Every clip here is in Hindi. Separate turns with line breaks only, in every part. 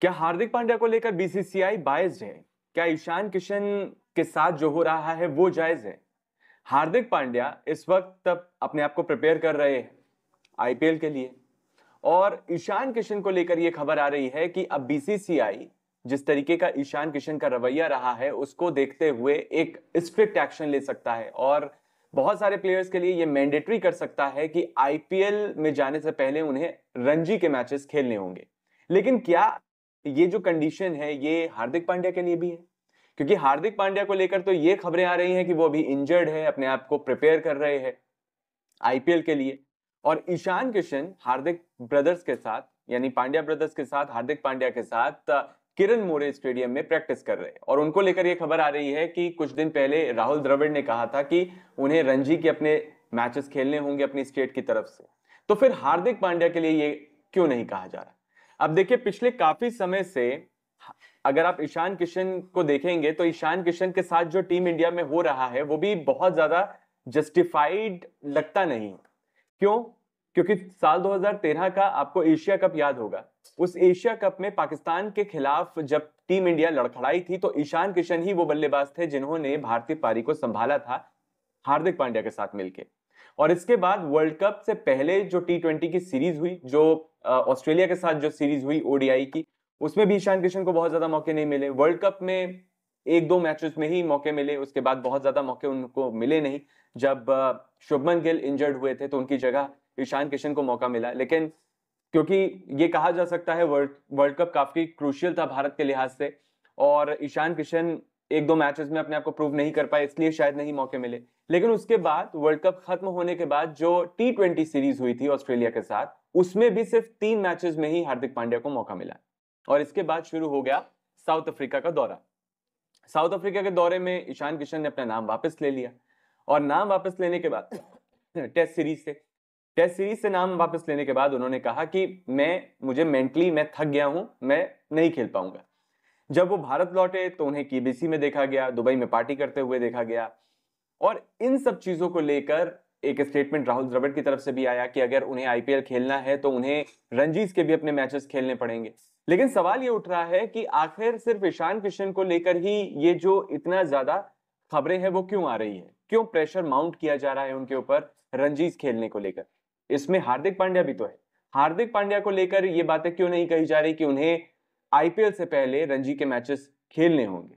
क्या हार्दिक पांड्या को लेकर बीसीसीआई बायस्ड है क्या ईशान किशन के साथ जो हो रहा है वो जायज है हार्दिक पांड्या इस वक्त तब अपने आप को प्रिपेयर कर रहे हैं आईपीएल के लिए और ईशान किशन को लेकर यह खबर आ रही है कि अब बीसीसीआई जिस तरीके का ईशान किशन का रवैया रहा है उसको देखते हुए एक स्ट्रिक्ट एक्शन ले सकता है और बहुत सारे प्लेयर्स के लिए ये मैंडेटरी कर सकता है कि आईपीएल में जाने से पहले उन्हें रणजी के मैचेस खेलने होंगे लेकिन क्या ये जो कंडीशन है ये हार्दिक पांड्या के लिए भी है क्योंकि हार्दिक पांड्या को लेकर तो ये खबरें आ रही हैं कि वो अभी इंजर्ड है अपने आप को प्रिपेयर कर रहे हैं आईपीएल के लिए और ईशान किशन हार्दिक ब्रदर्स के साथ यानी पांड्या ब्रदर्स के साथ हार्दिक पांड्या के साथ किरण मोरे स्टेडियम में प्रैक्टिस कर रहे हैं और उनको लेकर यह खबर आ रही है कि कुछ दिन पहले राहुल द्रविड़ ने कहा था कि उन्हें रणजी के अपने मैचेस खेलने होंगे अपनी स्टेट की तरफ से तो फिर हार्दिक पांड्या के लिए ये क्यों नहीं कहा जा रहा अब देखिए पिछले काफी समय से अगर आप ईशान किशन को देखेंगे तो ईशान किशन के साथ जो टीम इंडिया में हो रहा है वो भी बहुत ज्यादा जस्टिफाइड लगता नहीं क्यों क्योंकि साल 2013 का आपको एशिया कप याद होगा उस एशिया कप में पाकिस्तान के खिलाफ जब टीम इंडिया लड़खड़ाई थी तो ईशान किशन ही वो बल्लेबाज थे जिन्होंने भारतीय पारी को संभाला था हार्दिक पांड्या के साथ मिलकर और इसके बाद वर्ल्ड कप से पहले जो टी ट्वेंटी की सीरीज हुई जो ऑस्ट्रेलिया के साथ जो सीरीज हुई ओडीआई की उसमें भी ईशान किशन को बहुत ज्यादा मौके नहीं मिले वर्ल्ड कप में एक दो मैचेस में ही मौके मिले उसके बाद बहुत ज्यादा मौके उनको मिले नहीं जब शुभमन गिल इंजर्ड हुए थे तो उनकी जगह ईशान किशन को मौका मिला लेकिन क्योंकि ये कहा जा सकता है वर्ल्ड वर्ल्ड कप काफी क्रूशियल था भारत के लिहाज से और ईशान किशन एक दो मैचेस में अपने आप को प्रूव नहीं कर पाए इसलिए शायद नहीं मौके मिले लेकिन उसके बाद वर्ल्ड कप खत्म होने के बाद जो टी ट्वेंटी सीरीज हुई थी ऑस्ट्रेलिया के साथ उसमें भी सिर्फ तीन मैचेस में ही हार्दिक पांड्या को मौका मिला और इसके बाद शुरू हो गया साउथ अफ्रीका का दौरा साउथ अफ्रीका के दौरे में ईशान किशन ने अपना नाम वापस ले लिया और नाम वापस लेने के बाद टेस्ट सीरीज से टेस्ट सीरीज से नाम वापस लेने के बाद उन्होंने कहा कि मैं मुझे मेंटली मैं थक गया हूं मैं नहीं खेल पाऊंगा जब वो भारत लौटे तो उन्हें केबीसी में देखा गया दुबई में पार्टी करते हुए देखा गया और इन सब चीज़ों को लेकर एक स्टेटमेंट राहुल द्रविड़ की तरफ से भी आया कि अगर उन्हें आईपीएल खेलना है तो उन्हें रणजीत के भी अपने मैचेस खेलने पड़ेंगे लेकिन सवाल ये उठ रहा है कि आखिर सिर्फ ईशान किशन को लेकर ही ये जो इतना ज्यादा खबरें हैं वो क्यों आ रही है क्यों प्रेशर माउंट किया जा रहा है उनके ऊपर रणजीत खेलने को लेकर इसमें हार्दिक पांड्या भी तो है हार्दिक पांड्या को लेकर ये बातें क्यों नहीं कही जा रही कि उन्हें आईपीएल से पहले रणजी के मैचेस खेलने होंगे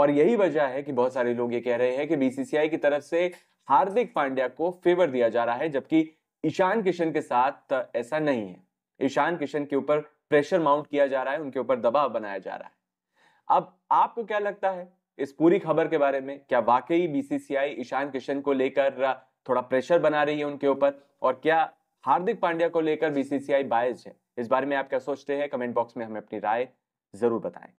और यही वजह है कि बहुत सारे लोग ये कह रहे हैं कि बीसीसीआई की तरफ से हार्दिक पांड्या को फेवर दिया जा रहा है जबकि ईशान किशन के साथ ऐसा नहीं है ईशान किशन के ऊपर प्रेशर माउंट किया जा रहा है उनके ऊपर दबाव बनाया जा रहा है अब आपको क्या लगता है इस पूरी खबर के बारे में क्या वाकई बीसीसीआई ईशान किशन को लेकर थोड़ा प्रेशर बना रही है उनके ऊपर और क्या हार्दिक पांड्या को लेकर बीसीसीआई बायस है इस बारे में आप क्या सोचते हैं कमेंट बॉक्स में हमें अपनी राय जरूर बताएं